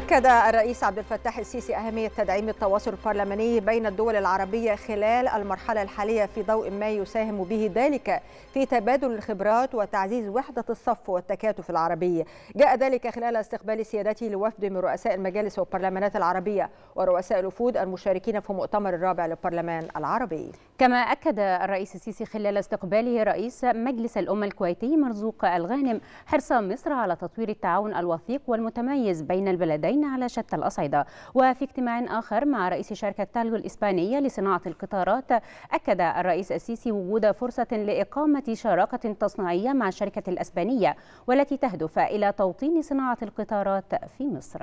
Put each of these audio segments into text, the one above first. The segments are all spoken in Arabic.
أكد الرئيس عبد الفتاح السيسي أهمية تدعيم التواصل البرلماني بين الدول العربية خلال المرحلة الحالية في ضوء ما يساهم به ذلك في تبادل الخبرات وتعزيز وحدة الصف والتكاتف العربي. جاء ذلك خلال استقبال سيادته لوفد من رؤساء المجالس والبرلمانات العربية ورؤساء الوفود المشاركين في مؤتمر الرابع للبرلمان العربي. كما أكد الرئيس السيسي خلال استقباله رئيس مجلس الأمة الكويتي مرزوق الغانم حرص مصر على تطوير التعاون الوثيق والمتميز بين البلدين الدولين على شتى الأصعدة وفي اجتماع آخر مع رئيس شركة تالغو الإسبانية لصناعة القطارات أكد الرئيس السيسي وجود فرصة لإقامة شراكة تصنيعية مع الشركة الأسبانية والتي تهدف إلى توطين صناعة القطارات في مصر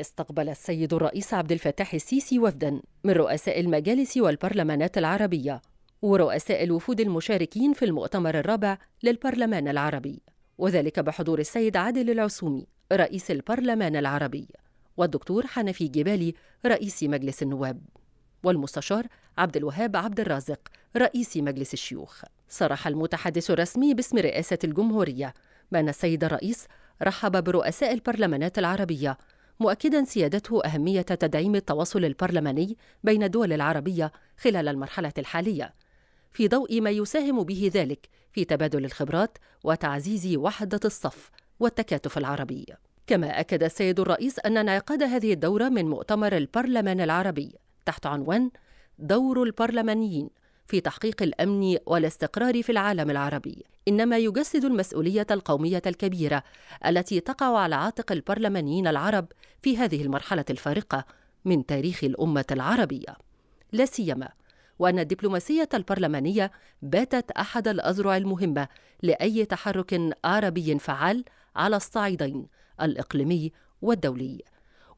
استقبل السيد الرئيس عبد الفتاح السيسي وفدا من رؤساء المجالس والبرلمانات العربية ورؤساء الوفود المشاركين في المؤتمر الرابع للبرلمان العربي وذلك بحضور السيد عادل العسومي رئيس البرلمان العربي والدكتور حنفي جبالي رئيس مجلس النواب والمستشار عبد الوهاب عبد الرازق رئيس مجلس الشيوخ صرح المتحدث الرسمي باسم رئاسة الجمهورية بأن السيد الرئيس رحب برؤساء البرلمانات العربية مؤكدا سيادته أهمية تدعيم التواصل البرلماني بين الدول العربية خلال المرحلة الحالية في ضوء ما يساهم به ذلك في تبادل الخبرات وتعزيز وحده الصف والتكاتف العربي كما اكد السيد الرئيس ان انعقاد هذه الدوره من مؤتمر البرلمان العربي تحت عنوان دور البرلمانيين في تحقيق الامن والاستقرار في العالم العربي انما يجسد المسؤوليه القوميه الكبيره التي تقع على عاتق البرلمانيين العرب في هذه المرحله الفارقه من تاريخ الامه العربيه لا سيما وأن الدبلوماسية البرلمانية باتت أحد الأذرع المهمة لأي تحرك عربي فعال على الصعيدين الإقليمي والدولي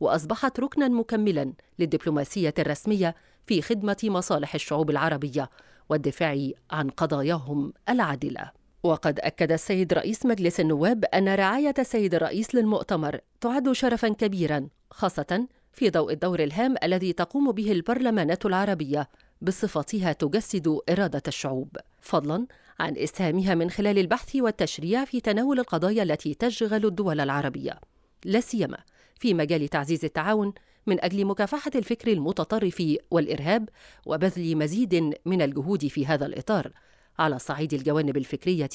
واصبحت ركنا مكملا للدبلوماسيه الرسميه في خدمه مصالح الشعوب العربيه والدفاع عن قضاياهم العادله وقد أكد السيد رئيس مجلس النواب أن رعاية السيد الرئيس للمؤتمر تعد شرفا كبيرا خاصة في ضوء الدور الهام الذي تقوم به البرلمانات العربية بصفتها تجسد إرادة الشعوب فضلا عن إسهامها من خلال البحث والتشريع في تناول القضايا التي تشغل الدول العربية لا سيما في مجال تعزيز التعاون من أجل مكافحة الفكر المتطرف والإرهاب وبذل مزيد من الجهود في هذا الإطار على صعيد الجوانب الفكرية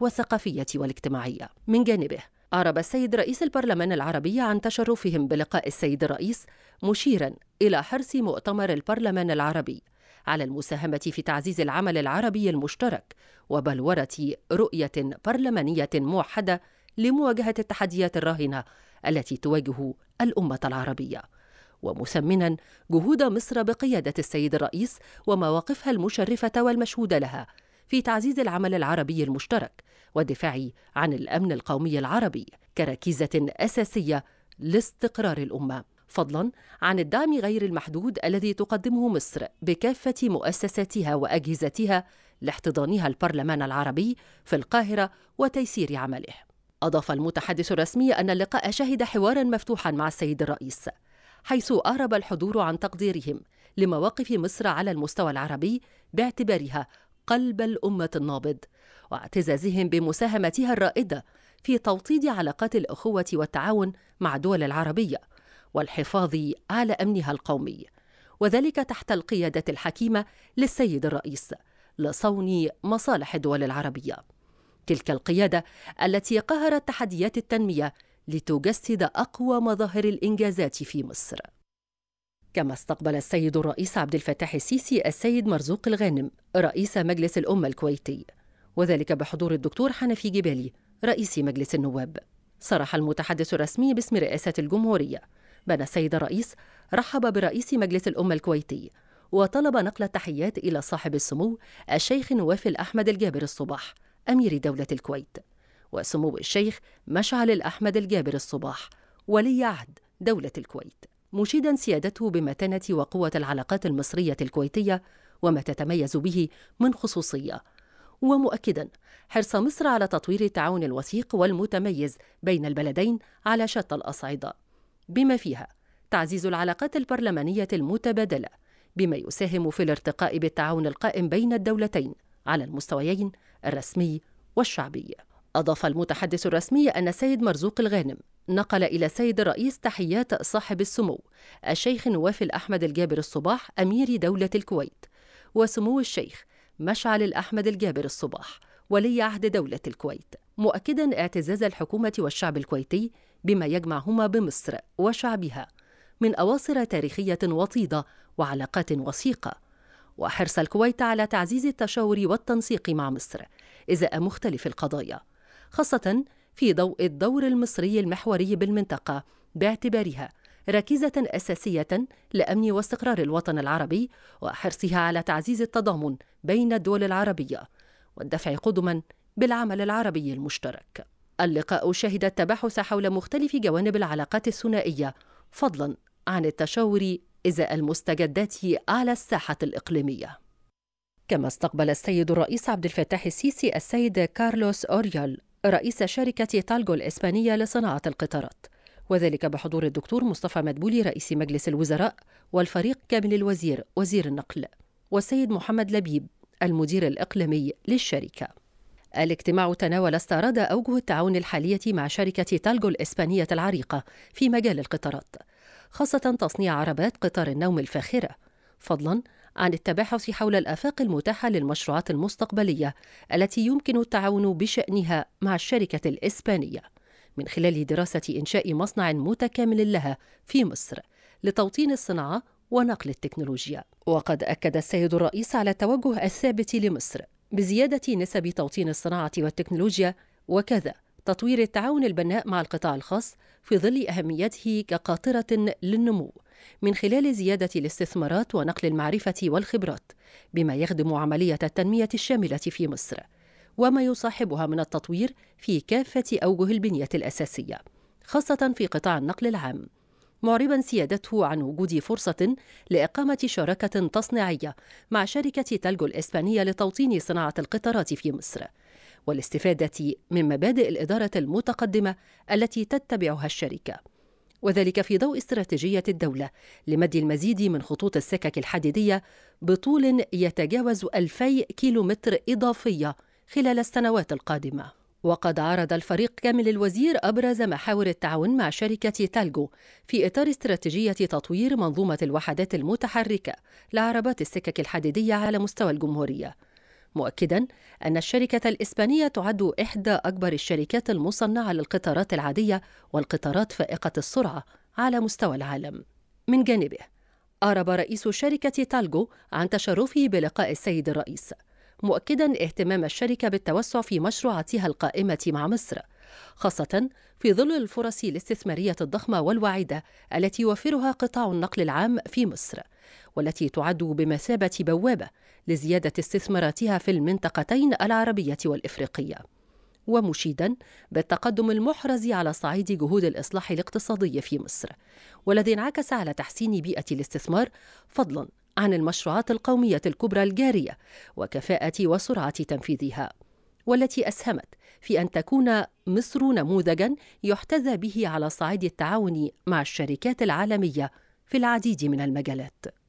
والثقافية والاجتماعية من جانبه أعرب السيد رئيس البرلمان العربي عن تشرفهم بلقاء السيد الرئيس مشيرا إلى حرص مؤتمر البرلمان العربي على المساهمة في تعزيز العمل العربي المشترك وبلورة رؤية برلمانية موحدة لمواجهة التحديات الراهنة التي تواجه الأمة العربية. ومثمنا جهود مصر بقيادة السيد الرئيس ومواقفها المشرفة والمشهودة لها في تعزيز العمل العربي المشترك والدفاع عن الأمن القومي العربي كركيزة أساسية لاستقرار الأمة. فضلا عن الدعم غير المحدود الذي تقدمه مصر بكافه مؤسساتها واجهزتها لاحتضانها البرلمان العربي في القاهره وتيسير عمله اضاف المتحدث الرسمي ان اللقاء شهد حوارا مفتوحا مع السيد الرئيس حيث أعرب الحضور عن تقديرهم لمواقف مصر على المستوى العربي باعتبارها قلب الأمة النابض واعتزازهم بمساهمتها الرائدة في توطيد علاقات الأخوة والتعاون مع الدول العربية والحفاظ على امنها القومي وذلك تحت القياده الحكيمه للسيد الرئيس لصون مصالح الدول العربيه تلك القياده التي قهرت تحديات التنميه لتجسد اقوى مظاهر الانجازات في مصر كما استقبل السيد الرئيس عبد الفتاح السيسي السيد مرزوق الغانم رئيس مجلس الامه الكويتي وذلك بحضور الدكتور حنفي جبالي رئيس مجلس النواب صرح المتحدث الرسمي باسم رئاسه الجمهوريه بان السيد الرئيس رحب برئيس مجلس الأمة الكويتي وطلب نقل التحيات إلى صاحب السمو الشيخ نواف الأحمد الجابر الصباح أمير دولة الكويت وسمو الشيخ مشعل الأحمد الجابر الصباح ولي عهد دولة الكويت مشيدا سيادته بمتانة وقوة العلاقات المصرية الكويتية وما تتميز به من خصوصية ومؤكدا حرص مصر على تطوير التعاون الوثيق والمتميز بين البلدين على شتى الأصعدة بما فيها تعزيز العلاقات البرلمانية المتبادلة بما يساهم في الارتقاء بالتعاون القائم بين الدولتين على المستويين الرسمي والشعبي أضاف المتحدث الرسمي أن السيد مرزوق الغانم نقل إلى السيد الرئيس تحيات صاحب السمو الشيخ نواف الأحمد الجابر الصباح أمير دولة الكويت وسمو الشيخ مشعل الأحمد الجابر الصباح ولي عهد دولة الكويت مؤكدا اعتزاز الحكومة والشعب الكويتي بما يجمعهما بمصر وشعبها من أواصر تاريخية وطيدة وعلاقات وثيقة وحرص الكويت على تعزيز التشاور والتنسيق مع مصر إزاء مختلف القضايا خاصة في ضوء الدور المصري المحوري بالمنطقة باعتبارها ركيزة أساسية لأمن واستقرار الوطن العربي وحرصها على تعزيز التضامن بين الدول العربية والدفع قدما بالعمل العربي المشترك اللقاء شهد التباحث حول مختلف جوانب العلاقات الثنائية فضلا عن التشاور إزاء المستجدات على الساحة الإقليمية كما استقبل السيد الرئيس عبد الفتاح السيسي السيد كارلوس أوريال رئيس شركة تالجو الإسبانية لصناعة القطارات وذلك بحضور الدكتور مصطفى مدبولي رئيس مجلس الوزراء والفريق كامل الوزير وزير النقل والسيد محمد لبيب المدير الإقليمي للشركة الاجتماع تناول استعراض أوجه التعاون الحالية مع شركة تالجو الإسبانية العريقة في مجال القطارات خاصة تصنيع عربات قطار النوم الفاخرة فضلا عن التباحث حول الآفاق المتاحة للمشروعات المستقبلية التي يمكن التعاون بشأنها مع الشركة الإسبانية من خلال دراسة إنشاء مصنع متكامل لها في مصر لتوطين الصناعة ونقل التكنولوجيا وقد أكد السيد الرئيس على التوجه الثابت لمصر بزيادة نسب توطين الصناعة والتكنولوجيا وكذا تطوير التعاون البناء مع القطاع الخاص في ظل أهميته كقاطرة للنمو من خلال زيادة الاستثمارات ونقل المعرفة والخبرات بما يخدم عملية التنمية الشاملة في مصر وما يصاحبها من التطوير في كافة أوجه البنية الأساسية خاصة في قطاع النقل العام معربا سيادته عن وجود فرصة لإقامة شراكة تصنيعية مع شركة تلجو الإسبانية لتوطين صناعة القطارات في مصر والاستفادة من مبادئ الإدارة المتقدمة التي تتبعها الشركة وذلك في ضوء استراتيجية الدولة لمد المزيد من خطوط السكك الحديدية بطول يتجاوز 2000 كيلومتر إضافية خلال السنوات القادمة وقد عرض الفريق كامل الوزير أبرز محاور التعاون مع شركة تالجو في إطار استراتيجية تطوير منظومة الوحدات المتحركة لعربات السكك الحديدية على مستوى الجمهورية مؤكدا أن الشركة الإسبانية تعد إحدى أكبر الشركات المصنعة للقطارات العادية والقطارات فائقة السرعة على مستوى العالم من جانبه أعرب رئيس شركة تالجو عن تشرفه بلقاء السيد الرئيس مؤكدا اهتمام الشركه بالتوسع في مشروعاتها القائمه مع مصر خاصه في ظل الفرص الاستثماريه الضخمه والوعيده التي يوفرها قطاع النقل العام في مصر والتي تعد بمثابه بوابه لزياده استثماراتها في المنطقتين العربيه والافريقيه ومشيدا بالتقدم المحرز على صعيد جهود الاصلاح الاقتصادي في مصر والذي انعكس على تحسين بيئه الاستثمار فضلا عن المشروعات القومية الكبرى الجارية وكفاءة وسرعة تنفيذها والتي أسهمت في أن تكون مصر نموذجا يحتذى به على صعيد التعاون مع الشركات العالمية في العديد من المجالات